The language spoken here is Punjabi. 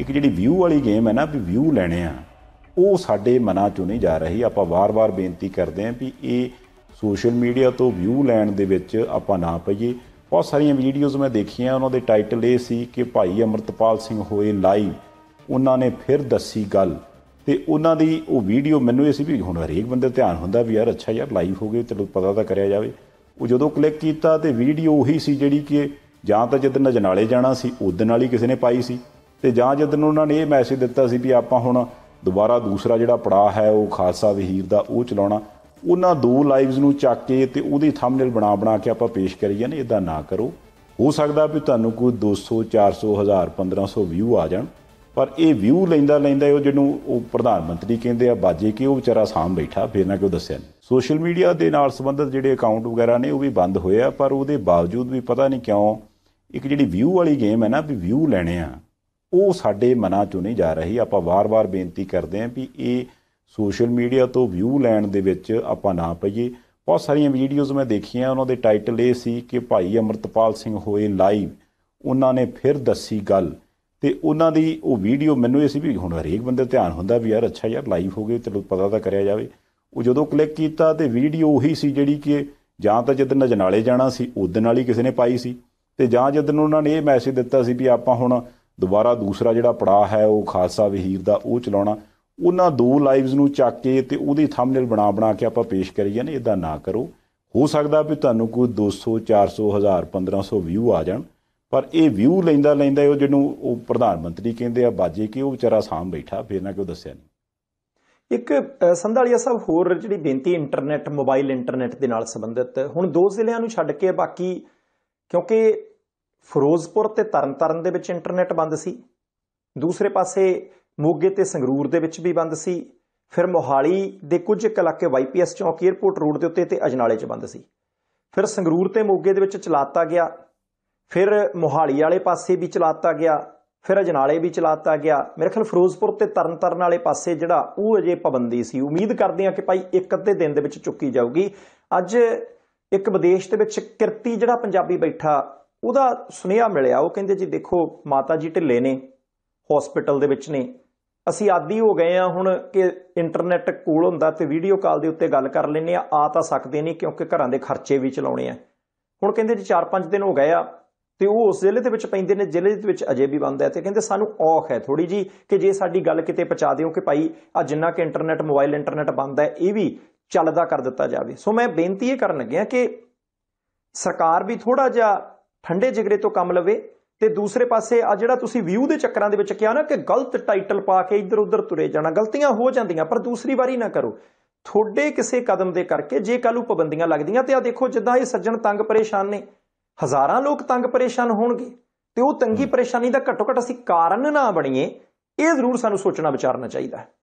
ਇੱਕ ਜਿਹੜੀ ਵਿਊ ਵਾਲੀ ਗੇਮ ਹੈ ਨਾ ਵੀ ਵਿਊ ਲੈਣੇ ਆ ਉਹ ਸਾਡੇ ਮਨਾਂ ਚੋਂ ਨਹੀਂ ਜਾ ਰਹੀ ਆਪਾਂ ਵਾਰ-ਵਾਰ ਬੇਨਤੀ ਕਰਦੇ ਆਂ ਵੀ ਇਹ ਸੋਸ਼ਲ ਮੀਡੀਆ ਤੋਂ ਵਿਊ ਲੈਣ ਦੇ ਵਿੱਚ ਆਪਾਂ ਨਾ ਪਈਏ ਬਹੁਤ ਸਾਰੀਆਂ ਵੀਡੀਓਜ਼ ਮੈਂ ਦੇਖੀਆਂ ਉਹਨਾਂ ਦੇ ਟਾਈਟਲ ਇਹ ਸੀ ਕਿ ਭਾਈ ਅਮਰਤਪਾਲ ਸਿੰਘ ਹੋਏ ਲਾਈਵ ਉਹਨਾਂ ਨੇ ਫਿਰ ਦੱਸੀ ਗੱਲ ਤੇ ਉਹਨਾਂ ਦੀ ਉਹ ਵੀਡੀਓ ਮੈਨੂੰ ਇਹ ਸੀ ਵੀ ਹੁਣ ਹਰੇਕ ਬੰਦੇ ਧਿਆਨ ਹੁੰਦਾ ਵੀ ਯਾਰ ਅੱਛਾ ਯਾਰ ਲਾਈਵ ਹੋ ਗਏ ਚਲੋ ਪਤਾ ਤਾਂ ਕਰਿਆ ਜਾਵੇ ਉਹ ਜਦੋਂ ਕਲਿੱਕ ਕੀਤਾ ਤੇ ਵੀਡੀਓ ਉਹੀ ਸੀ ਜਿਹੜੀ ਕਿ ਜਾਂ ਤਾਂ ਜਦ ਨਜਨਾਲੇ ਜਾਣਾ ਸੀ ਉਦੋਂ ਵਾਲੀ ਕਿਸੇ ਨੇ ਪਾਈ ਸੀ ਤੇ ਜਾਂ ਜਦੋਂ ਉਹਨਾਂ ਨੇ ਇਹ ਮੈਸੇਜ ਦਿੱਤਾ ਸੀ ਵੀ ਆਪਾਂ ਹੁਣ ਦੁਬਾਰਾ ਦੂਸਰਾ ਜਿਹੜਾ ਪੜਾ ਹੈ ਉਹ ਖਾਲਸਾ ਵਹੀਰ ਦਾ ਉਹ ਚਲਾਉਣਾ ਉਹਨਾਂ ਦੋ ਲਾਈਵਸ ਨੂੰ ਚੱਕ ਕੇ ਤੇ ਉਹਦੀ ਥੰਬਨੇਲ ਬਣਾ ਬਣਾ ਕੇ ਆਪਾਂ ਪੇਸ਼ ਕਰੀ ਨਾ ਇਦਾਂ ਨਾ ਕਰੋ ਹੋ ਸਕਦਾ ਵੀ ਤੁਹਾਨੂੰ ਕੋਈ 200 400 1000 1500 ਵਿਊ ਆ ਜਾਣ ਪਰ ਇਹ ਵਿਊ ਲੈਂਦਾ ਲੈਂਦਾ ਉਹ ਜਿਹਨੂੰ ਉਹ ਪ੍ਰਧਾਨ ਮੰਤਰੀ ਕਹਿੰਦੇ ਆ ਬਾਜੇ ਕਿ ਉਹ ਵਿਚਾਰਾ ਸਾਹਮ ਬੈਠਾ ਫੇਰ ਨਾ ਉਹ ਦੱਸਿਆ ਨਹੀਂ ਸੋਸ਼ਲ ਮੀਡੀਆ ਦੇ ਨਾਲ ਸੰਬੰਧਿਤ ਜਿਹੜੇ ਅਕਾਊਂਟ ਵਗੈਰਾ ਨੇ ਉਹ ਵੀ ਬੰਦ ਹੋਏ ਆ ਪਰ ਉਹਦੇ ਬਾਵਜੂਦ ਵੀ ਪਤਾ ਨਹੀਂ ਕਿਉਂ ਇੱਕ ਜਿਹੜੀ ਵਿਊ ਵਾਲੀ ਗੇਮ ਹੈ ਨਾ ਵੀ ਵਿਊ ਲੈਣੇ ਆ ਉਹ ਸਾਡੇ ਮਨਾਂ ਚੋਂ ਨਹੀਂ ਜਾ ਰਹੀ ਆਪਾਂ ਵਾਰ-ਵਾਰ ਬੇਨਤੀ ਕਰਦੇ ਆਂ ਵੀ ਇਹ ਸੋਸ਼ਲ ਮੀਡੀਆ ਤੋਂ ਵਿਊ ਲੈਣ ਦੇ ਵਿੱਚ ਆਪਾਂ ਨਾ ਪਈਏ ਬਹੁਤ ਸਾਰੀਆਂ ਵੀਡੀਓਜ਼ ਮੈਂ ਦੇਖੀਆਂ ਉਹਨਾਂ ਦੇ ਟਾਈਟਲ ਇਹ ਸੀ ਕਿ ਭਾਈ ਅਮਰਤਪਾਲ ਸਿੰਘ ਹੋਏ ਲਾਈਵ ਉਹਨਾਂ ਨੇ ਫਿਰ ਦੱਸੀ ਗੱਲ ਤੇ ਉਹਨਾਂ ਦੀ ਉਹ ਵੀਡੀਓ ਮੈਨੂੰ ਇਹ ਸੀ ਵੀ ਹੁਣ ਹਰੇਕ ਬੰਦੇ ਧਿਆਨ ਹੁੰਦਾ ਵੀ ਯਾਰ ਅੱਛਾ ਯਾਰ ਲਾਈਵ ਹੋ ਗਏ ਚਲੋ ਪਤਾ ਤਾਂ ਕਰਿਆ ਜਾਵੇ ਉਹ ਜਦੋਂ ਕਲਿੱਕ ਕੀਤਾ ਤੇ ਵੀਡੀਓ ਉਹੀ ਸੀ ਜਿਹੜੀ ਕਿ ਜਾਂ ਤਾਂ ਜਦੋਂ ਨਜਨਾਲੇ ਜਾਣਾ ਸੀ ਉਹਦੇ ਨਾਲ ਹੀ ਕਿਸੇ ਨੇ ਪਾਈ ਸੀ ਤੇ ਜਾਂ ਜਦੋਂ ਉਹਨਾਂ ਨੇ ਇਹ ਮੈਸੇਜ ਦਿੱਤਾ ਸੀ ਵੀ ਆਪਾਂ ਹੁਣ ਦੁਬਾਰਾ ਦੂਸਰਾ ਜਿਹੜਾ ਪੜਾਅ ਹੈ ਉਹ ਖਾਲਸਾ ਵਹੀਰ ਦਾ ਉਹ ਚਲਾਉਣਾ ਉਹਨਾਂ ਦੋ ਲਾਈਵਸ ਨੂੰ ਚੱਕ ਕੇ ਤੇ ਉਹਦੀ ਥੰਬਨੇਲ ਬਣਾ ਬਣਾ ਕੇ ਆਪਾਂ ਪੇਸ਼ ਕਰੀ ਜਾਂਦੇ ਇਦਾਂ ਨਾ ਕਰੋ ਹੋ ਸਕਦਾ ਵੀ ਤੁਹਾਨੂੰ ਕੋਈ 200 400 ਹਜ਼ਾਰ 1500 ਵਿਊ ਆ ਜਾਣ ਪਰ ਇਹ ਵਿਊ ਲੈਂਦਾ ਲੈਂਦਾ ਉਹ ਜਿਹਨੂੰ ਉਹ ਪ੍ਰਧਾਨ ਮੰਤਰੀ ਕਹਿੰਦੇ ਆ ਬਾਜੇ ਕਿ ਉਹ ਵਿਚਾਰਾ ਸਾਹਮ ਬੈਠਾ ਫੇਰ ਨਾ ਕਿਉਂ ਦੱਸਿਆ ਨਹੀਂ ਇੱਕ ਸੰਧਾਲੀਆ ਸਾਹਿਬ ਹੋਰ ਜਿਹੜੀ ਬੇਨਤੀ ਇੰਟਰਨੈਟ ਮੋਬਾਈਲ ਇੰਟਰਨੈਟ ਦੇ ਨਾਲ ਸੰਬੰਧਿਤ ਹੁਣ ਦੋ ਜ਼ਿਲ੍ਹਿਆਂ ਨੂੰ ਛੱਡ ਕੇ ਬਾਕੀ ਕਿਉਂਕਿ ਫਿਰੋਜ਼ਪੁਰ ਤੇ ਤਰਨਤਾਰਨ ਦੇ ਵਿੱਚ ਇੰਟਰਨੈਟ ਬੰਦ ਸੀ ਦੂਸਰੇ ਪਾਸੇ ਮੋਗੇ ਤੇ ਸੰਗਰੂਰ ਦੇ ਵਿੱਚ ਵੀ ਬੰਦ ਸੀ ਫਿਰ ਮੋਹਾਲੀ ਦੇ ਕੁਝ ਇਲਾਕੇ ਵਾਈਪੀਐਸ ਚੌਕ 에ਅਰਪੋਰਟ ਰੋਡ ਦੇ ਉੱਤੇ ਤੇ ਅਜਨਾਲੇ 'ਚ ਬੰਦ ਸੀ ਫਿਰ ਸੰਗਰੂਰ ਤੇ ਮੋਗੇ ਦੇ ਵਿੱਚ ਚਲਾਤਾ ਗਿਆ ਫਿਰ ਮੋਹਾਲੀ ਵਾਲੇ ਪਾਸੇ ਵੀ ਚਲਾਤਾ ਗਿਆ ਫਿਰ ਅਜਨਾਲੇ ਵੀ ਚਲਾਤਾ ਗਿਆ ਮੇਰੇ ਖਿਆਲ ਫਿਰੋਜ਼ਪੁਰ ਤੇ ਤਰਨਤਾਰਨ ਵਾਲੇ ਪਾਸੇ ਜਿਹੜਾ ਉਹ ਅਜੇ ਪਾਬੰਦੀ ਸੀ ਉਮੀਦ ਕਰਦੇ ਹਾਂ ਕਿ ਭਾਈ ਇੱਕ ਅੱਧੇ ਦਿਨ ਦੇ ਵਿੱਚ ਚੁੱਕੀ ਜਾਊਗੀ ਅੱਜ ਇੱਕ ਵਿਦੇਸ਼ ਦੇ ਵਿੱਚ ਕਿਰਤੀ ਜਿਹੜਾ ਪੰਜਾਬੀ ਬੈਠਾ ਉਹਦਾ ਸੁਨੇਹਾ ਮਿਲਿਆ ਉਹ ਕਹਿੰਦੇ ਜੀ ਦੇਖੋ ਮਾਤਾ ਜੀ ਢਿੱਲੇ ਨੇ ਹਸਪੀਟਲ ਦੇ ਵਿੱਚ ਨੇ ਅਸੀਂ ਆਦੀ ਹੋ ਗਏ ਆ ਹੁਣ ਕਿ ਇੰਟਰਨੈਟ ਕੋਲ ਹੁੰਦਾ ਤੇ ਵੀਡੀਓ ਕਾਲ ਦੇ ਉੱਤੇ ਗੱਲ ਕਰ ਲੈਨੇ ਆ ਆ ਤਾਂ ਸਕਦੇ ਨਹੀਂ ਕਿਉਂਕਿ ਘਰਾਂ ਦੇ ਖਰਚੇ ਵੀ ਚਲਾਉਣੇ ਆ ਹੁਣ ਕਹਿੰਦੇ ਜੀ 4-5 ਦਿਨ ਹੋ ਗਏ ਆ ਤੇ ਉਹ ਉਸ ਜ਼ਿਲ੍ਹੇ ਦੇ ਵਿੱਚ ਪੈਂਦੇ ਨੇ ਜ਼ਿਲ੍ਹੇ ਦੇ ਵਿੱਚ ਅਜੇ ਵੀ ਬੰਦ ਹੈ ਤੇ ਕਹਿੰਦੇ ਸਾਨੂੰ ਔਖ ਹੈ ਥੋੜੀ ਜੀ ਕਿ ਜੇ ਸਾਡੀ ਗੱਲ ਕਿਤੇ ਪਹੁੰਚਾ ਦਿਓ ਕਿ ਭਾਈ ਆ ਜਿੰਨਾ ਕਿ ਇੰਟਰਨੈਟ ਮੋਬਾਈਲ ਇੰਟਰਨੈਟ ਬੰਦ ਹੈ ਇਹ ਵੀ ਚੱਲਦਾ ਕਰ ਦਿੱਤਾ ਜਾਵੇ ਸੋ ਮੈਂ ਬੇਨਤੀ ਇਹ ਕਰਨ ਲੱਗਿਆ ਕਿ ਸਰਕਾਰ ਵੀ ਥੋੜਾ ਜਿਹਾ ਠੰਡੇ ਜਿਗਰੇ ਤੋਂ ਕੰਮ ਲਵੇ ਤੇ ਦੂਸਰੇ ਪਾਸੇ ਆ ਜਿਹੜਾ ਤੁਸੀਂ ਵਿਊ ਦੇ ਚੱਕਰਾਂ ਦੇ ਵਿੱਚ ਕਿਹਾ ਨਾ ਕਿ ਗਲਤ ਟਾਈਟਲ ਪਾ ਕੇ ਇੱਧਰ ਉੱਧਰ ਤੁਰੇ ਜਾਣਾ ਗਲਤੀਆਂ ਹੋ ਜਾਂਦੀਆਂ ਪਰ ਦੂਸਰੀ ਵਾਰੀ ਨਾ ਕਰੋ ਥੋੜੇ ਕਿਸੇ ਕਦਮ ਦੇ ਕਰਕੇ ਜੇ ਨੂੰ ਪਾਬੰਦੀਆਂ ਲੱਗਦੀਆਂ ਤੇ ਆ ਦੇਖੋ ਜਿੱਦਾਂ ਇਹ ਸੱਜਣ ਤੰਗ ਪਰੇਸ਼ਾਨ ਨੇ ਹਜ਼ਾਰਾਂ ਲੋਕ ਤੰਗ ਪਰੇਸ਼ਾਨ ਹੋਣਗੇ ਤੇ ਉਹ ਤੰਗੀ ਪਰੇਸ਼ਾਨੀ ਦਾ ਘੱਟੋ ਘੱਟ ਅਸੀਂ ਕਾਰਨ ਨਾ ਬਣੀਏ ਇਹ ਜ਼ਰੂਰ ਸਾਨੂੰ ਸੋਚਣਾ ਵਿਚਾਰਨਾ ਚਾਹੀਦਾ ਹੈ